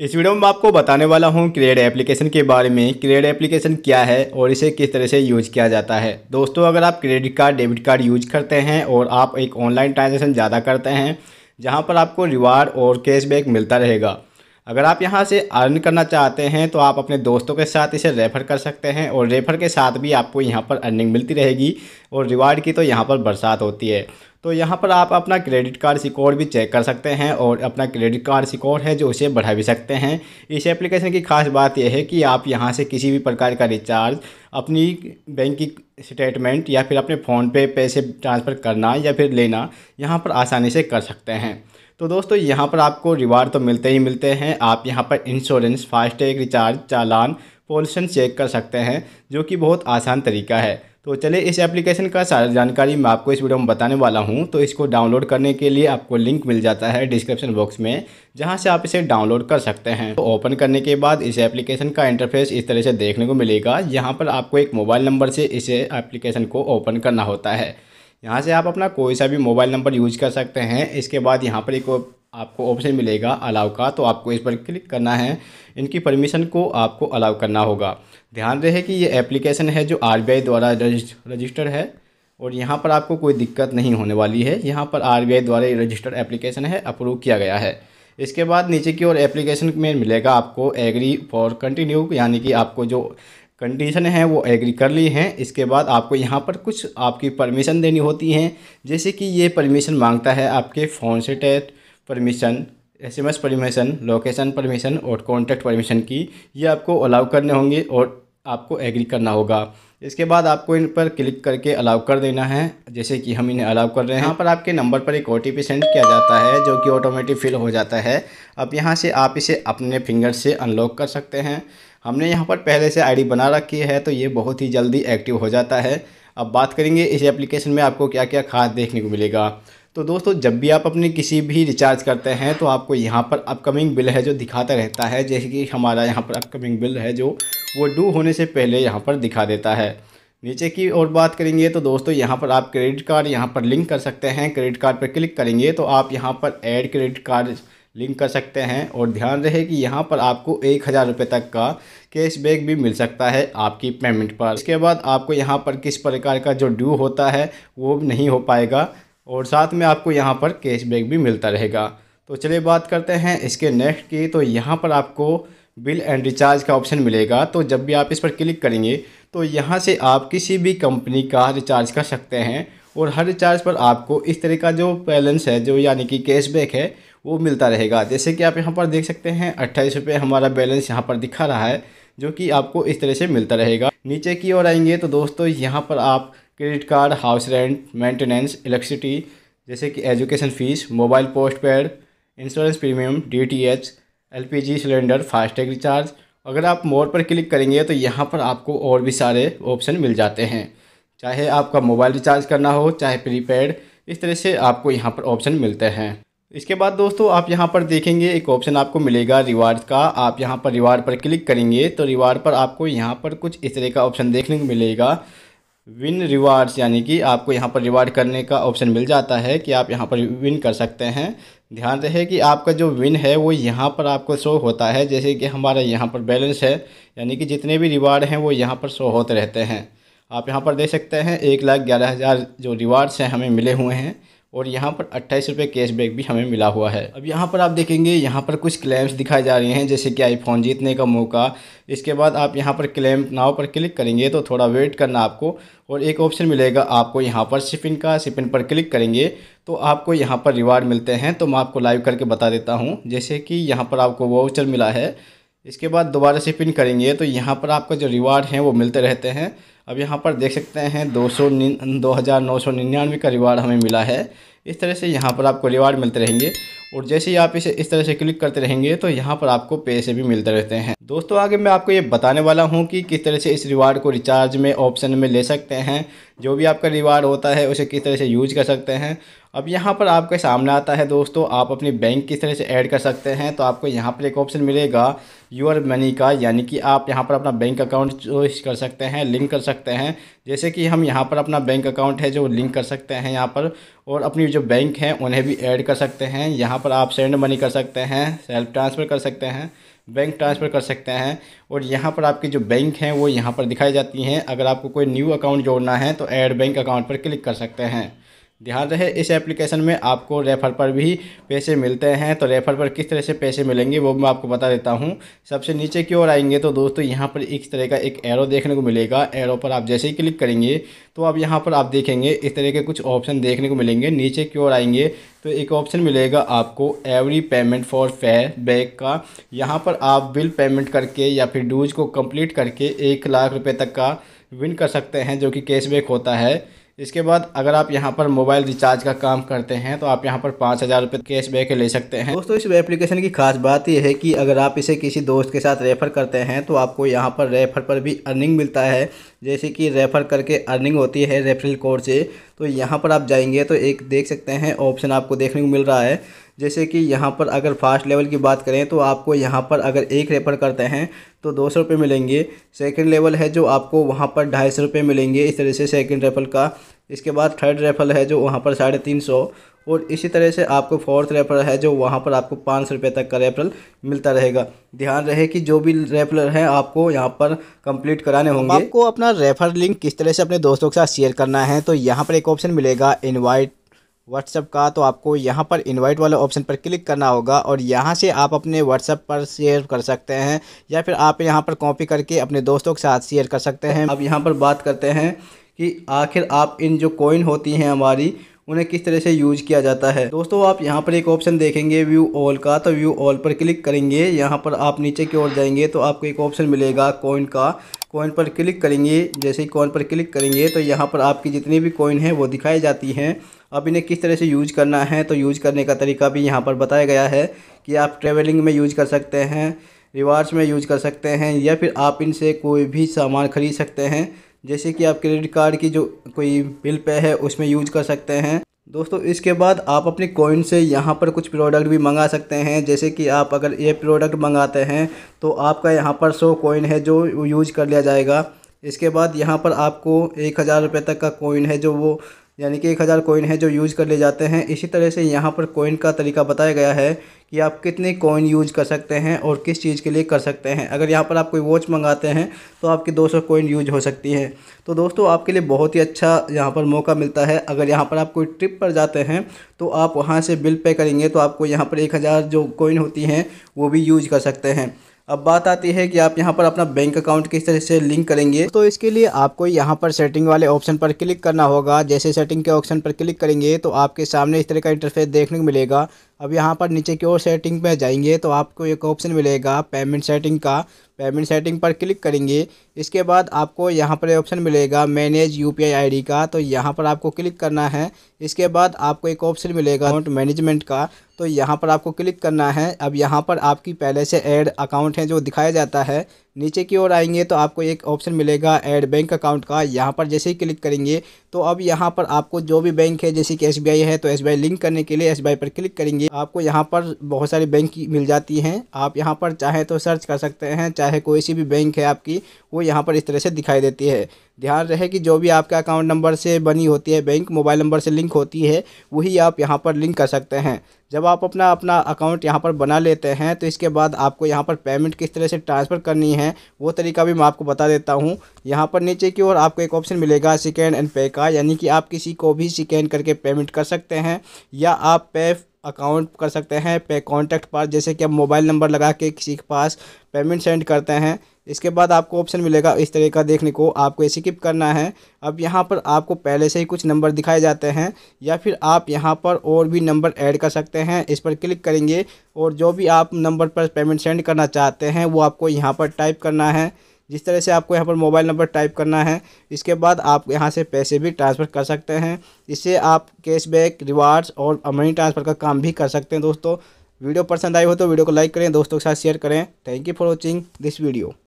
इस वीडियो में आपको बताने वाला हूँ क्रेड एप्लीकेशन के बारे में क्रेड एप्लीकेशन क्या है और इसे किस तरह से यूज़ किया जाता है दोस्तों अगर आप credit card debit card use करते हैं और आप एक ऑनलाइन ट्रांजेक्शन ज़्यादा करते हैं जहाँ पर आपको रिवार्ड और कैशबैक मिलता रहेगा अगर आप यहाँ से अर्न करना चाहते हैं तो आप अपने दोस्तों के साथ इसे रेफ़र कर सकते हैं और रेफ़र के साथ भी आपको यहाँ पर अर्निंग मिलती रहेगी और रिवार्ड की तो यहाँ पर बरसात होती है तो यहाँ पर आप अपना क्रेडिट कार्ड सिकोर भी चेक कर सकते हैं और अपना क्रेडिट कार्ड सिकोर है जो उसे बढ़ा भी सकते हैं इस एप्लीकेशन की खास बात यह है कि आप यहाँ से किसी भी प्रकार का रिचार्ज अपनी बैंक की स्टेटमेंट या फिर अपने फ़ोन पे पैसे ट्रांसफ़र करना या फिर लेना यहाँ पर आसानी से कर सकते हैं तो दोस्तों यहाँ पर आपको रिवार्ड तो मिलते ही मिलते हैं आप यहाँ पर इंश्योरेंस फास्टैग रिचार्ज चालान पॉल्यूशन चेक कर सकते हैं जो कि बहुत आसान तरीका है तो चलिए इस एप्लीकेशन का सारा जानकारी मैं आपको इस वीडियो में बताने वाला हूं तो इसको डाउनलोड करने के लिए आपको लिंक मिल जाता है डिस्क्रिप्शन बॉक्स में जहां से आप इसे डाउनलोड कर सकते हैं तो ओपन करने के बाद इस एप्लीकेशन का इंटरफेस इस तरह से देखने को मिलेगा यहाँ पर आपको एक मोबाइल नंबर से इसे एप्लीकेशन को ओपन करना होता है यहाँ से आप अपना कोई सा भी मोबाइल नंबर यूज कर सकते हैं इसके बाद यहाँ पर एक आपको ऑप्शन मिलेगा अलाउ का तो आपको इस पर क्लिक करना है इनकी परमिशन को आपको अलाउ करना होगा ध्यान रहे कि ये एप्लीकेशन है जो आर द्वारा रजिस्टर है और यहाँ पर आपको कोई दिक्कत नहीं होने वाली है यहाँ पर आर द्वारा ये रजिस्टर्ड एप्लीकेशन है अप्रूव किया गया है इसके बाद नीचे की ओर एप्लीकेशन में मिलेगा आपको एग्री फॉर कंटिन्यू यानी कि आपको जो कंडीशन है वो एग्री कर ली हैं इसके बाद आपको यहाँ पर कुछ आपकी परमिशन देनी होती हैं जैसे कि ये परमिशन मांगता है आपके फ़ोन से टैट permission S M S permission location permission और कॉन्टैक्ट परमिशन की ये आपको अलाउ करने होंगे और आपको एग्री करना होगा इसके बाद आपको इन पर क्लिक करके अलाउ कर देना है जैसे कि हम इन्हें अलाउ कर रहे हैं यहाँ पर आपके नंबर पर एक ओ सेंड किया जाता है जो कि ऑटोमेटिक फिल हो जाता है अब यहाँ से आप इसे अपने फिंगर से अनलॉक कर सकते हैं हमने यहाँ पर पहले से आईडी बना रखी है तो ये बहुत ही जल्दी एक्टिव हो जाता है अब बात करेंगे इस एप्लीकेशन में आपको क्या क्या खास देखने को मिलेगा तो दोस्तों जब भी आप अपने किसी भी रिचार्ज करते हैं तो आपको यहाँ पर अपकमिंग बिल है जो दिखाता रहता है जैसे कि हमारा यहाँ पर अपकमिंग बिल है जो वो डू होने से पहले यहाँ पर दिखा देता है नीचे की और बात करेंगे तो दोस्तों यहाँ पर आप क्रेडिट कार्ड यहाँ पर लिंक कर सकते हैं क्रेडिट कार्ड पर क्लिक करेंगे तो आप यहाँ पर ऐड क्रेडिट कार्ड लिंक कर सकते हैं और ध्यान रहे कि यहाँ पर आपको एक हज़ार रुपये तक का कैशबैक भी मिल सकता है आपकी पेमेंट पर इसके बाद आपको यहाँ पर किस प्रकार का जो ड्यू होता है वो नहीं हो पाएगा और साथ में आपको यहाँ पर कैशबैक भी मिलता रहेगा तो चलिए बात करते हैं इसके नेक्स्ट की तो यहाँ पर आपको बिल एंड रिचार्ज का ऑप्शन मिलेगा तो जब भी आप इस पर क्लिक करेंगे तो यहाँ से आप किसी भी कंपनी का रिचार्ज कर सकते हैं और हर रिचार्ज पर आपको इस तरह का जो बैलेंस है जो यानी कि कैशबैक है वो मिलता रहेगा जैसे कि आप यहाँ पर देख सकते हैं अट्ठाईस रुपये हमारा बैलेंस यहाँ पर दिखा रहा है जो कि आपको इस तरह से मिलता रहेगा नीचे की ओर आएंगे तो दोस्तों यहाँ पर आप credit card house rent maintenance electricity जैसे कि education fees mobile post paid insurance premium D T H L P G cylinder FASTag recharge अगर आप मोर पर क्लिक करेंगे तो यहाँ पर आपको और भी सारे ऑप्शन मिल जाते हैं चाहे आपका मोबाइल रिचार्ज करना हो चाहे प्रीपेड इस तरह से आपको यहाँ पर ऑप्शन मिलते हैं इसके बाद दोस्तों आप यहाँ पर देखेंगे एक ऑप्शन आपको मिलेगा रिवार्ड का आप यहाँ पर रिवार्ड पर क्लिक करेंगे तो रिवार्ड पर आपको यहाँ पर कुछ इस तरह का ऑप्शन देखने को मिलेगा विन रिवार्ड्स यानी कि आपको यहाँ पर रिवार्ड करने का ऑप्शन मिल जाता है कि आप यहाँ पर विन कर सकते हैं ध्यान रहे कि आपका जो विन है वो यहाँ पर आपको शो होता है जैसे कि हमारा यहाँ पर बैलेंस है यानी कि जितने भी रिवार्ड हैं वो यहाँ पर शो होते रहते हैं आप यहाँ पर देख सकते हैं एक लाख ग्यारह हज़ार जो रिवार्ड्स हैं हमें मिले हुए हैं और यहाँ पर अट्ठाईस रुपये कैशबैक भी हमें मिला हुआ है अब यहाँ पर आप देखेंगे यहाँ पर कुछ क्लेम्स दिखाए जा रहे हैं जैसे कि आईफोन जीतने का मौका इसके बाद आप यहाँ पर क्लेम नाव पर क्लिक करेंगे तो थोड़ा वेट करना आपको और एक ऑप्शन मिलेगा आपको यहाँ पर शिपिन का शिपिन पर क्लिक करेंगे तो आपको यहाँ पर रिवार्ड मिलते हैं तो मैं आपको लाइव करके बता देता हूँ जैसे कि यहाँ पर आपको वाउचर मिला है इसके बाद दोबारा से पिन करेंगे तो यहाँ पर आपका जो रिवार्ड है वो मिलते रहते हैं अब यहाँ पर देख सकते हैं दो सौ दो हज़ार नौ सौ निन्यानवे का रिवार्ड हमें मिला है इस तरह से यहाँ पर आपको रिवार्ड मिलते रहेंगे और जैसे ही आप इसे इस तरह से क्लिक करते रहेंगे तो यहाँ पर आपको पैसे भी मिलते रहते हैं दोस्तों आगे मैं आपको ये बताने वाला हूँ कि किस तरह से इस रिवार्ड को रिचार्ज में ऑप्शन में ले सकते हैं जो भी आपका रिवार्ड होता है उसे किस तरह से यूज कर सकते हैं अब यहाँ पर आपके सामने आता है दोस्तों आप अपनी बैंक किस तरह से ऐड कर सकते हैं तो आपको यहाँ पर एक ऑप्शन मिलेगा यूर मनी का यानी कि आप यहाँ पर अपना बैंक अकाउंट चॉइस कर सकते हैं लिंक कर सकते हैं जैसे कि हम यहाँ पर अपना बैंक अकाउंट है जो लिंक कर सकते हैं यहाँ पर और अपनी जो बैंक हैं उन्हें भी ऐड कर सकते हैं यहाँ पर आप सेंड मनी कर सकते हैं सेल्फ ट्रांसफ़र कर सकते हैं बैंक ट्रांसफ़र कर सकते हैं और यहाँ पर आपकी जो बैंक हैं वो यहाँ पर दिखाई जाती हैं अगर आपको कोई न्यू अकाउंट जोड़ना है तो ऐड बैंक अकाउंट पर क्लिक कर सकते हैं ध्यान रहे इस एप्लीकेशन में आपको रेफर पर भी पैसे मिलते हैं तो रेफर पर किस तरह से पैसे मिलेंगे वो मैं आपको बता देता हूँ सबसे नीचे की ओर आएंगे तो दोस्तों यहाँ पर इस तरह का एक एरो देखने को मिलेगा एरो पर आप जैसे ही क्लिक करेंगे तो अब यहाँ पर आप देखेंगे इस तरह के कुछ ऑप्शन देखने को मिलेंगे नीचे की ओर आएंगे तो एक ऑप्शन मिलेगा आपको every payment for fair bag का यहाँ पर आप बिल पेमेंट करके या फिर डूज को कम्प्लीट करके एक लाख रुपये तक का विन कर सकते हैं जो कि कैशबैक होता है इसके बाद अगर आप यहाँ पर मोबाइल रिचार्ज का काम करते हैं तो आप यहाँ पर पाँच हज़ार रुपये कैश बैक ले सकते हैं दोस्तों इस एप्लीकेशन की खास बात यह है कि अगर आप इसे किसी दोस्त के साथ रेफ़र करते हैं तो आपको यहाँ पर रेफ़र पर भी अर्निंग मिलता है जैसे कि रेफ़र करके अर्निंग होती है रेफरल कोड से तो यहाँ पर आप जाएंगे तो एक देख सकते हैं ऑप्शन आपको देखने को मिल रहा है जैसे कि यहाँ पर अगर फास्ट लेवल की बात करें तो आपको यहाँ पर अगर एक रेफर करते हैं तो दो सौ रुपये मिलेंगे सेकंड लेवल है जो आपको वहाँ पर ढाई सौ रुपये मिलेंगे इस तरह से सेकंड रेफल का इसके बाद थर्ड रेफल है जो वहाँ पर साढ़े तीन सौ और इसी तरह से आपको फोर्थ रेफरल है जो वहाँ पर आपको पाँच सौ रुपये तक का रेफरल मिलता रहेगा ध्यान रहे कि जो भी रेफरल हैं आपको यहाँ पर कंप्लीट कराने होंगे आपको अपना रेफर लिंक किस तरह से अपने दोस्तों के साथ शेयर करना है तो यहाँ पर एक ऑप्शन मिलेगा इन्वाइट व्हाट्सअप का तो आपको यहाँ पर इनवाइट वाले ऑप्शन पर क्लिक करना होगा और यहाँ से आप अपने व्हाट्सअप पर शेयर कर सकते हैं या फिर आप यहाँ पर कॉपी करके अपने दोस्तों के साथ शेयर कर सकते हैं अब यहाँ पर बात करते हैं कि आखिर आप इन जो कॉइन होती हैं हमारी उन्हें किस तरह से यूज किया जाता है दोस्तों आप यहाँ पर एक ऑप्शन देखेंगे व्यू ऑल का तो व्यू ऑल पर क्लिक करेंगे यहाँ पर आप नीचे की ओर जाएंगे तो आपको एक ऑप्शन मिलेगा कॉइन का कॉइन पर क्लिक करेंगे जैसे ही कॉइन पर क्लिक करेंगे तो यहाँ पर आपकी जितनी भी कॉइन है वो दिखाई जाती हैं अब इन्हें किस तरह से यूज करना है तो यूज करने का तरीका भी यहाँ पर बताया गया है कि आप ट्रेवलिंग में यूज कर सकते हैं रिवार्ड्स में यूज कर सकते हैं या फिर आप इनसे कोई भी सामान खरीद सकते हैं जैसे कि आप क्रेडिट कार्ड की जो कोई बिल पे है उसमें यूज कर सकते हैं दोस्तों इसके बाद आप अपने कॉइन से यहाँ पर कुछ प्रोडक्ट भी मंगा सकते हैं जैसे कि आप अगर ये प्रोडक्ट मंगाते हैं तो आपका यहाँ पर सौ कॉइन है जो यूज कर लिया जाएगा इसके बाद यहाँ पर आपको एक हज़ार रुपये तक का कोइन है जो वो यानी कि एक हज़ार कोइन है जो यूज़ कर ले जाते हैं इसी तरह से यहाँ पर कोइन का तरीका बताया गया है कि आप कितने कॉइन यूज कर सकते हैं और किस चीज़ के लिए कर सकते हैं अगर यहाँ पर आप कोई वॉच मंगाते हैं तो आपकी 200 सौ कॉइन यूज हो सकती है तो दोस्तों आपके लिए बहुत ही अच्छा यहाँ पर मौका मिलता है अगर यहाँ पर आप कोई ट्रिप पर जाते हैं तो आप वहाँ से बिल पे करेंगे तो आपको यहाँ पर एक हज़ार जो कॉइन होती हैं वो भी यूज कर सकते हैं अब बात आती है कि आप यहाँ पर अपना बैंक अकाउंट किस तरह से लिंक करेंगे तो इसके लिए आपको यहाँ पर सेटिंग वाले ऑप्शन पर क्लिक करना होगा जैसे सेटिंग के ऑप्शन पर क्लिक करेंगे तो आपके सामने इस तरह का इंटरफेस देखने को मिलेगा अब यहाँ पर नीचे की ओर सेटिंग पे जाएंगे तो आपको एक ऑप्शन मिलेगा पेमेंट सेटिंग का पेमेंट सेटिंग पर क्लिक करेंगे इसके बाद आपको यहाँ पर ऑप्शन मिलेगा मैनेज यू पी आई का तो यहाँ पर आपको क्लिक करना है इसके बाद आपको एक ऑप्शन मिलेगा अकाउंट मैनेजमेंट का तो यहाँ पर आपको क्लिक करना है अब यहाँ पर आपकी पहले से एड अकाउंट है जो दिखाया जाता है नीचे की ओर आएंगे तो आपको एक ऑप्शन मिलेगा ऐड बैंक अकाउंट का यहाँ पर जैसे ही क्लिक करेंगे तो अब यहाँ पर आपको जो भी बैंक है जैसे कि एस है तो एस लिंक करने के लिए एस पर क्लिक करेंगे आपको यहाँ पर बहुत सारी बैंक मिल जाती हैं आप यहाँ पर चाहे तो सर्च कर सकते हैं चाहे कोई सी भी बैंक है आपकी वो यहाँ पर इस तरह से दिखाई देती है ध्यान रहे कि जो भी आपका अकाउंट नंबर से बनी होती है बैंक मोबाइल नंबर से लिंक होती है वही आप यहाँ पर लिंक कर सकते हैं जब आप अपना अपना अकाउंट यहाँ पर बना लेते हैं तो इसके बाद आपको यहाँ पर पेमेंट किस तरह से ट्रांसफ़र करनी है वो तरीका भी मैं आपको बता देता हूँ यहाँ पर नीचे की ओर आपको एक ऑप्शन मिलेगा सिकेंड एंड पे का यानी कि आप किसी को भी सिकेंड करके पेमेंट कर सकते हैं या आप पे अकाउंट कर सकते हैं पे कॉन्टैक्ट पास जैसे कि आप मोबाइल नंबर लगा के किसी के पास पेमेंट सेंड करते हैं इसके बाद आपको ऑप्शन मिलेगा इस तरह का देखने को आपको ये किप करना है अब यहाँ पर आपको पहले से ही कुछ नंबर दिखाए जाते हैं या फिर आप यहाँ पर और भी नंबर ऐड कर सकते हैं इस पर क्लिक करेंगे और जो भी आप नंबर पर पेमेंट सेंड करना चाहते हैं वो आपको यहाँ पर टाइप करना है जिस तरह से आपको यहाँ पर मोबाइल नंबर टाइप करना है इसके बाद आप यहाँ से पैसे भी ट्रांसफ़र कर सकते हैं इससे आप कैशबैक रिवार्ड्स और मनी ट्रांसफ़र का काम भी कर सकते हैं दोस्तों वीडियो पसंद आई हो तो वीडियो को लाइक करें दोस्तों के साथ शेयर करें thank you for watching this video